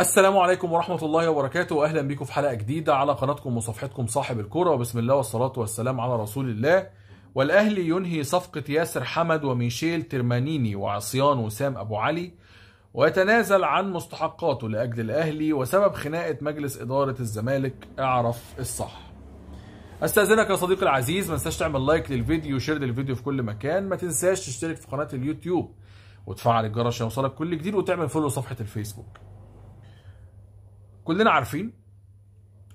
السلام عليكم ورحمة الله وبركاته وأهلا بكم في حلقة جديدة على قناتكم وصفحتكم صاحب الكرة وبسم الله والصلاة والسلام على رسول الله والأهلي ينهي صفقة ياسر حمد وميشيل ترمانيني وعصيان وسام أبو علي ويتنازل عن مستحقاته لأجل الأهلي وسبب خناقة مجلس إدارة الزمالك اعرف الصح استاذنك يا صديقي العزيز ما تنساش تعمل لايك للفيديو وشير للفيديو في كل مكان ما تنساش تشترك في قناه اليوتيوب وتفعل الجرس عشان يوصلك كل جديد وتعمل فولو صفحه الفيسبوك كلنا عارفين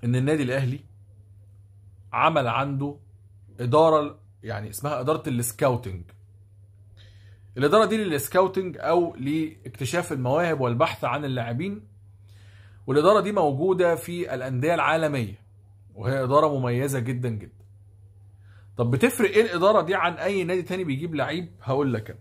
ان النادي الاهلي عمل عنده اداره يعني اسمها اداره السكاوتنج الاداره دي للسكاوتنج او لاكتشاف المواهب والبحث عن اللاعبين والاداره دي موجوده في الانديه العالميه وهي اداره مميزه جدا جدا طب بتفرق ايه الاداره دي عن اي نادي تاني بيجيب لعيب هقول لك انا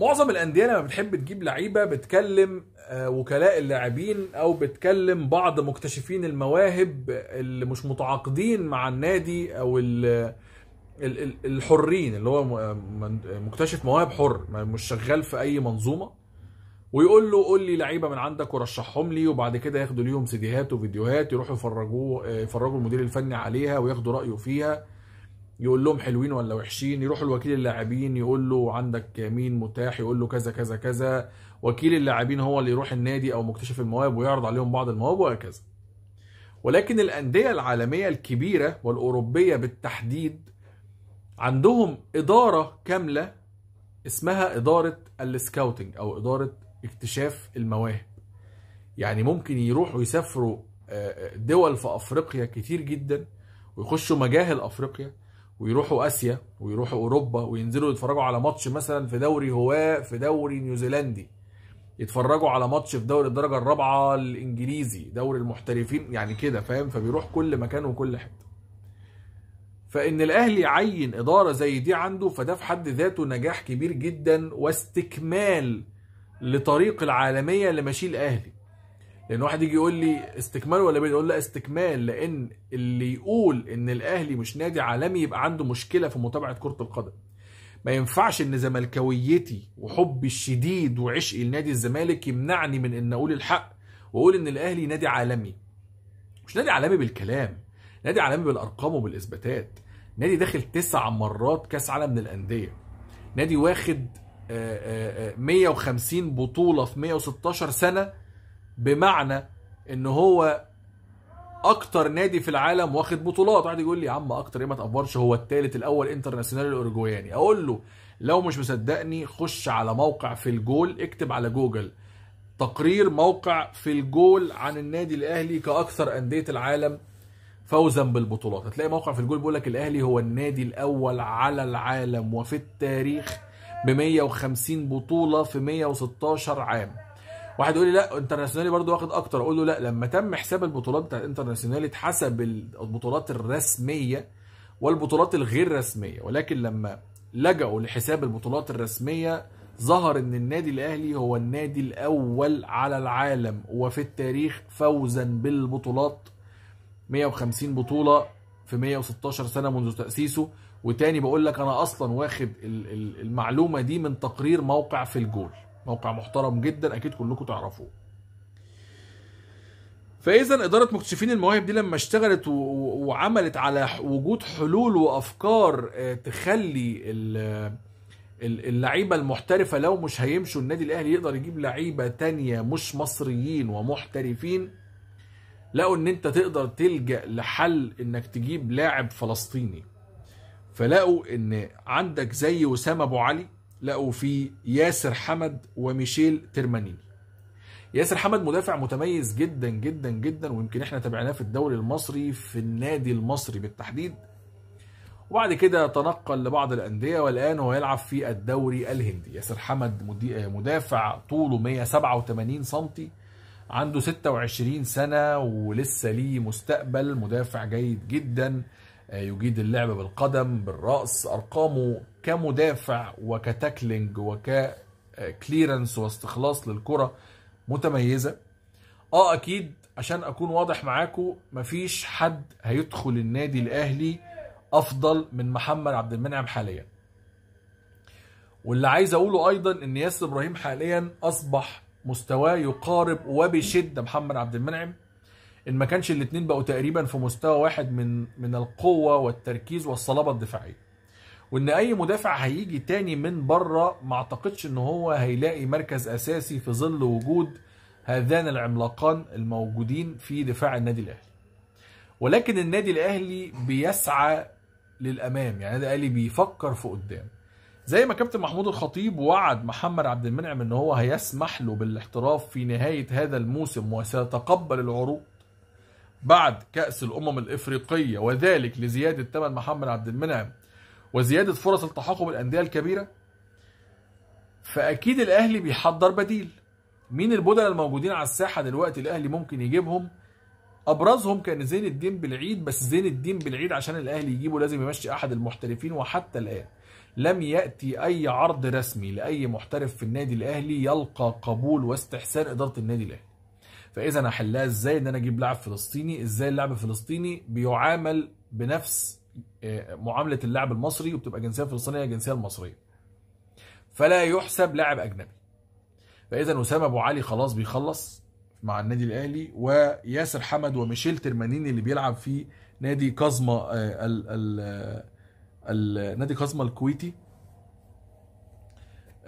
معظم الانديه لما بتحب تجيب لعيبه بتكلم آه، وكلاء اللاعبين او بتكلم بعض مكتشفين المواهب اللي مش متعاقدين مع النادي او الحرين اللي هو آه، آه، مكتشف مواهب حر مش شغال في اي منظومه ويقول له قول لي لعيبه من عندك ورشحهم لي وبعد كده ياخدوا ليهم سيديهات وفيديوهات يروحوا يفرجوه يفرجوا المدير الفني عليها وياخدوا رايه فيها يقول لهم حلوين ولا وحشين يروحوا لوكيل اللاعبين يقول له عندك مين متاح يقول له كذا كذا كذا وكيل اللاعبين هو اللي يروح النادي او مكتشف المواهب ويعرض عليهم بعض المواهب وهكذا ولكن الأندية العالمية الكبيرة والأوروبية بالتحديد عندهم إدارة كاملة اسمها إدارة السكاوتنج أو إدارة اكتشاف المواهب يعني ممكن يروحوا يسافروا آه، آه، دول في أفريقيا كتير جدا ويخشوا مجاهل أفريقيا ويروحوا اسيا ويروحوا اوروبا وينزلوا يتفرجوا على ماتش مثلا في دوري هواه في دوري نيوزيلندي يتفرجوا على ماتش في دوري الدرجه الرابعه الانجليزي دوري المحترفين يعني كده فاهم فبيروح كل مكان وكل حته فان الاهلي يعين اداره زي دي عنده فده في حد ذاته نجاح كبير جدا واستكمال لطريق العالميه اللي ماشيه الاهلي لان واحد يجي يقول لي استكمال ولا بيراميدز اقول لا استكمال لان اللي يقول ان الاهلي مش نادي عالمي يبقى عنده مشكله في متابعه كره القدم ما ينفعش ان زملكاويتي وحبي الشديد وعشقي لنادي الزمالك يمنعني من ان اقول الحق واقول ان الاهلي نادي عالمي مش نادي عالمي بالكلام نادي عالمي بالارقام وبالاثباتات نادي داخل تسع مرات كاس عالم للانديه نادي واخد 150 آه، آه، آه، بطوله في 116 سنه بمعنى ان هو اكتر نادي في العالم واخد بطولات واحد يقول لي يا عم اكتر ايه ما تقفرش هو الثالث الاول انترناسيونال الاورجواياني اقول له لو مش مصدقني خش على موقع في الجول اكتب على جوجل تقرير موقع في الجول عن النادي الاهلي كاكثر انديه العالم فوزا بالبطولات هتلاقي موقع في الجول بيقول لك الاهلي هو النادي الاول على العالم وفي التاريخ ب 150 بطوله في 116 عام واحد يقول لي لا انترناسيونالي برضه واخد اكتر اقول له لا لما تم حساب البطولات بتاعت انترناسيونالي اتحسب البطولات الرسميه والبطولات الغير رسميه ولكن لما لجأوا لحساب البطولات الرسميه ظهر ان النادي الاهلي هو النادي الاول على العالم وفي التاريخ فوزا بالبطولات 150 بطوله في 116 سنه منذ تاسيسه وتاني بقول لك انا اصلا واخد المعلومه دي من تقرير موقع في الجول موقع محترم جدا اكيد كلكم تعرفوه فاذا اداره مكتشفين المواهب دي لما اشتغلت وعملت على وجود حلول وافكار آه، تخلي اللعيبه المحترفه لو مش هيمشوا النادي الاهلي يقدر يجيب لعيبه تانية مش مصريين ومحترفين لقوا ان انت تقدر تلجا لحل انك تجيب لاعب فلسطيني فلقوا ان عندك زي وسام ابو علي لقوا فيه ياسر حمد وميشيل ترمانيني ياسر حمد مدافع متميز جدا جدا جدا ويمكن احنا تابعناه في الدوري المصري في النادي المصري بالتحديد وبعد كده تنقل لبعض الانديه والان هو يلعب في الدوري الهندي ياسر حمد مدافع طوله 187 سم عنده 26 سنه ولسه ليه مستقبل مدافع جيد جدا آه، يجيد اللعب بالقدم بالرأس أرقامه كمدافع وكتاكلينج وككليرنس آه، واستخلاص للكرة متميزة اه اكيد عشان اكون واضح معاكم مفيش حد هيدخل النادي الاهلي افضل من محمد عبد المنعم حاليا واللي عايز اقوله ايضا ان ياسر ابراهيم حاليا اصبح مستواه يقارب وبشده محمد عبد المنعم ان ما كانش الاثنين بقوا تقريبا في مستوى واحد من من القوه والتركيز والصلابه الدفاعيه وان اي مدافع هيجي تاني من بره ما اعتقدش ان هو هيلاقي مركز اساسي في ظل وجود هذان العملاقان الموجودين في دفاع النادي الاهلي ولكن النادي الاهلي بيسعى للامام يعني النادي الاهلي بيفكر في قدام زي ما كابتن محمود الخطيب وعد محمد عبد المنعم ان هو هيسمح له بالاحتراف في نهايه هذا الموسم وسيتقبل العروض بعد كأس الأمم الإفريقية وذلك لزيادة ثمن محمد عبد المنعم وزيادة فرص التحاق بالأندية الكبيرة فأكيد الأهلي بيحضر بديل مين البدلاء الموجودين على الساحة دلوقتي الأهلي ممكن يجيبهم أبرزهم كان زين الدين بالعيد بس زين الدين بالعيد عشان الأهلي يجيبه لازم يمشي أحد المحترفين وحتى الآن لم يأتي أي عرض رسمي لأي محترف في النادي الأهلي يلقى قبول واستحسان إدارة النادي الأهلي فاذا احلها ازاي ان انا اجيب لاعب فلسطيني ازاي اللاعب الفلسطيني بيعامل بنفس آه، معامله اللاعب المصري وبتبقى جنسيه فلسطينيه الجنسيه المصريه فلا يحسب لاعب اجنبي فاذا اسامه ابو علي خلاص بيخلص مع النادي الاهلي وياسر حمد وميشيل ترمانيني اللي بيلعب في نادي كازما آه، ال آه، ال نادي كازما الكويتي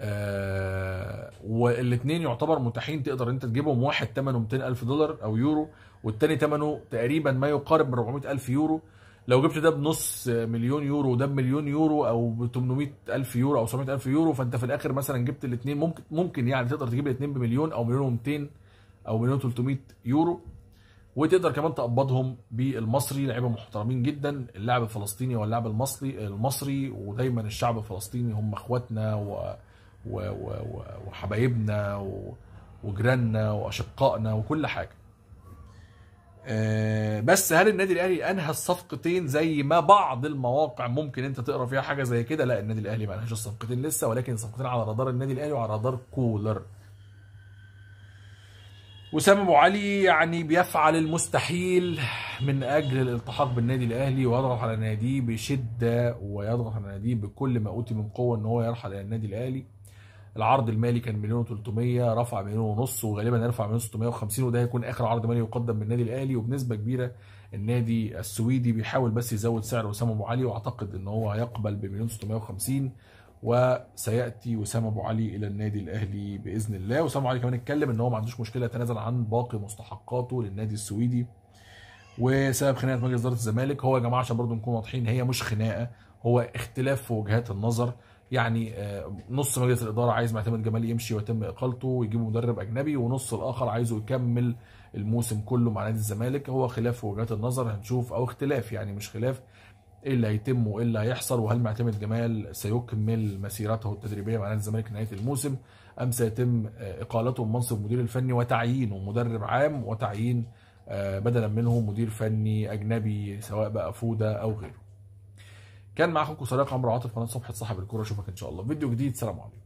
آه، والاثنين يعتبر متاحين تقدر انت تجيبهم واحد ثمنه 200000 دولار او يورو والثاني ثمنه تقريبا ما يقارب من 400000 يورو لو جبت ده بنص مليون يورو وده بمليون يورو او ب 800000 يورو او 700000 يورو فانت في الاخر مثلا جبت الاثنين ممكن ممكن يعني تقدر تجيب الاثنين بمليون او مليون و200 او مليون و 300 يورو وتقدر كمان تقبضهم بالمصري لعيبه محترمين جدا اللاعب الفلسطيني واللاعب المصري المصري ودايما الشعب الفلسطيني هم اخواتنا و وحبايبنا وجيراننا واشقائنا وكل حاجه آه، بس هل النادي الاهلي انهى الصفقتين زي ما بعض المواقع ممكن انت تقرا فيها حاجه زي كده لا النادي الاهلي ما انهاش الصفقتين لسه ولكن الصفقتين على رادار النادي الاهلي وعلى رادار كولر وسام ابو علي يعني بيفعل المستحيل من اجل الالتحاق بالنادي الاهلي ويضغط على ناديه بشده ويضغط على ناديه بكل ما اوتي من قوه ان هو يرحل الى النادي الاهلي العرض المالي كان مليون و300 رفع مليون ونص وغالبا هيرفع مليون و 650 وده هيكون اخر عرض مالي يقدم النادي الاهلي وبنسبه كبيره النادي السويدي بيحاول بس يزود سعر وسام ابو علي واعتقد ان هو هيقبل بمليون و 650 وسياتي وسام ابو علي الى النادي الاهلي باذن الله وسام ابو علي كمان اتكلم ان هو ما عندوش مشكله يتنازل عن باقي مستحقاته للنادي السويدي وسبب خناقه مجلس اداره الزمالك هو يا جماعه عشان برضه نكون واضحين هي مش خناقه هو اختلاف في وجهات النظر يعني آه، نص مجلس الاداره عايز معتمد جمال يمشي ويتم اقالته ويجيبوا مدرب اجنبي ونص الاخر عايزه يكمل الموسم كله مع نادي الزمالك هو خلاف وجهات النظر هنشوف او اختلاف يعني مش خلاف ايه اللي هيتم وايه اللي هيحصل وهل معتمد جمال سيكمل مسيرته التدريبيه مع نادي الزمالك نهايه الموسم ام سيتم آه، اقالته من منصب المدير الفني وتعيينه مدرب عام وتعيين آه، بدلا منه مدير فني اجنبي سواء بقى فوده او غيره كان معاكم صديق عمرو عاطف قناه صفحه صاحب الكوره اشوفك ان شاء الله فيديو جديد سلام عليكم